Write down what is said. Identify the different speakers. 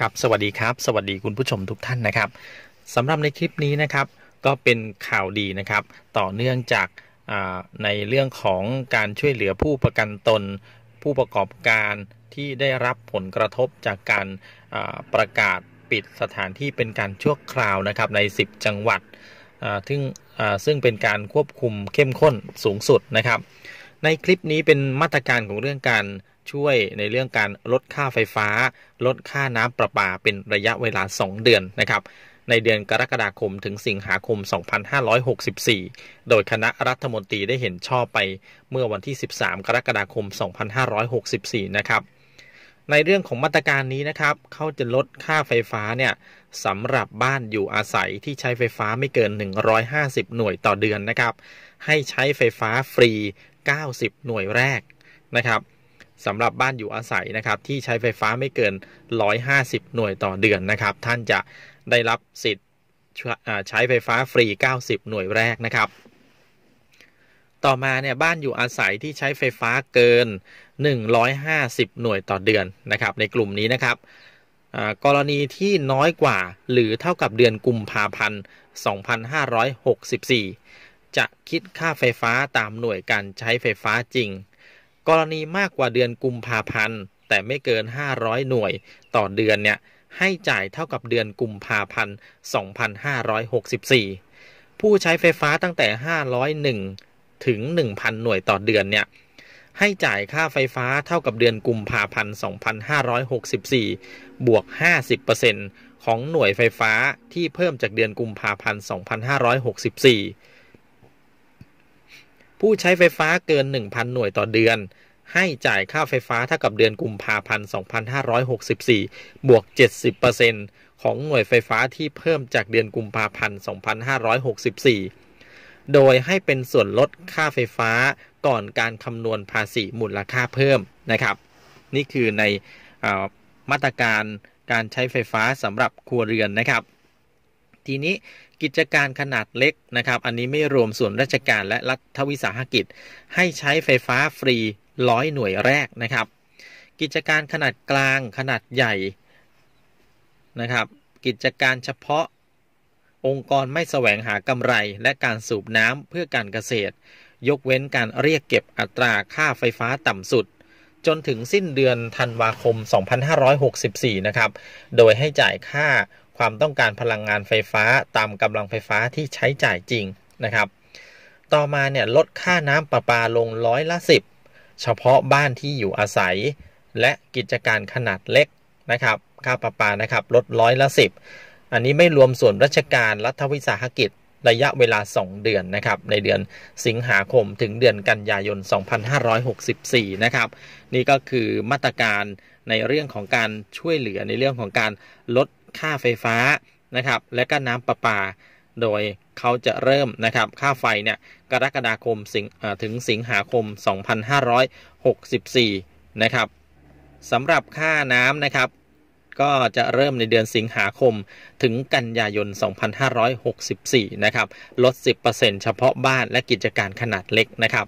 Speaker 1: ครับสวัสดีครับ สวัสดีคุณผู้ชมทุกท่านนะครับสำหรับในคลิปนี้นะครับก็เป็นข่าวดีนะครับ ต่อเนื่องจากในเรื่องของการช่วยเหลือผู้ประกันตน ผู้ประกอบการที่ได้รับผลกระทบจากการประกาศปิดสถานที่เป็นการชั่วคราวนะครับใน10จังหวัดซึ่งซึ่งเป็นการควบคุมเข้มข้นสูงสุดนะครับ ในคลิปนี้เป็นมาตรการของเรื่องการช่วยในเรื่องการลดค่าไฟฟ้า ลดค่าน้ำประปาเป็นระยะเวลา 2 เดือนนะครับ ในเดือนกรกฎาคมถึงสิงหาคม 2564 โดยคณะรัฐมนตรีได้เห็นชอบไปเมื่อวันที่ 13 กรกฎาคม 2564 นะครับ ในเรื่องของมาตรการนี้นะครับ เขาจะลดค่าไฟฟ้าเนี่ยสำหรับบ้านอยู่อาศัยที่ใช้ไฟฟ้าไม่เกิน 150 หน่วยต่อเดือนนะครับ ให้ใช้ไฟฟ้าฟรี 90 หน่วยแรกนะครับสำหรับบ้านอยู่อาศัยนะครับ ที่ใช้ไฟฟ้าไม่เกิน 150 หน่วยต่อเดือนนะครับ ท่านจะได้รับสิทธิ์ใช้ไฟฟ้าฟรี 90 หน่วยแรกนะครับ ต่อมาเนี่ย บ้านอยู่อาศัยที่ใช้ไฟฟ้าเกิน 150 หน่วยต่อเดือนนะครับในกลุ่มนี้นะครับกรณีที่น้อยกว่าหรือเท่ากับเดือนกุมภาพันธ์ 2564 จะคิดค่าไฟฟ้าตามหน่วยการใช้ไฟฟ้าจริงกรณีมากกว่าเดือนกุมภาพันธ์แต่ไม่เกิน 500 หน่วยต่อเดือนเนี่ย ให้จ่ายเท่ากับเดือนกุมภาพันธ์ 2564 ผู้ใช้ไฟฟ้าตั้งแต่ 501 ถึง 1,000 หน่วยต่อเดือนเนี่ยให้จ่ายค่าไฟฟ้าเท่ากับเดือนกุมภาพันธ์ 2564 บวก 50%ของหน่วยไฟฟ้าที่เพิ่มจากเดือนกุมภาพันธ์ 2564ผู้ใช้ไฟฟ้าเกิน 1,000 หน่วยต่อเดือน ให้จ่ายค่าไฟฟ้าเท่ากับเดือนกุมภาพันธ์2564 บวก 70%ของหน่วยไฟฟ้าที่เพิ่มจากเดือนกุมภาพันธ์2564 โดยให้เป็นส่วนลดค่าไฟฟ้าก่อนการคำนวณภาษีมูลค่าเพิ่มนะครับ นี่คือในมาตรการการใช้ไฟฟ้าสำหรับครัวเรือนนะครับทีนี้กิจการขนาดเล็กนะครับอันนี้ไม่รวมส่วนราชการและรัฐวิสาหกิจ ให้ใช้ไฟฟ้าฟรีร้อยหน่วยแรกนะครับกิจการขนาดกลางขนาดใหญ่นะครับกิจการเฉพาะองค์กรไม่แสวงหากำไร และการสูบน้ำเพื่อการเกษตร ยกเว้นการเรียกเก็บอัตราค่าไฟฟ้าต่ำสุด จนถึงสิ้นเดือนธันวาคม 2564 นะครับโดยให้จ่ายค่าความต้องการพลังงานไฟฟ้าตามกำลังไฟฟ้าที่ใช้จ่ายจริงนะครับ ต่อมาเนี่ยลดค่าน้ำประปาลงร้อยละ 10 เฉพาะบ้านที่อยู่อาศัยและกิจการขนาดเล็กนะครับค่าประปานะครับลดร้อยละ 10 อันนี้ไม่รวมส่วนราชการรัฐวิสาหกิจ ระยะเวลา 2 เดือนนะครับในเดือนสิงหาคมถึงเดือนกันยายน 2564 นะครับ นี่ก็คือมาตรการในเรื่องของการช่วยเหลือในเรื่องของการลดค่าไฟฟ้านะครับ และก็ น้ำประปา โดยเขาจะเริ่มนะครับค่าไฟ เนี่ย กรกฎาคมถึงสิงหาคม 2564นะครับสำหรับค่าน้ำนะครับก็จะเริ่มในเดือนสิงหาคมถึงกันยายน 2564นะครับ ลด 10%เฉพาะบ้านและกิจการขนาดเล็กนะครับ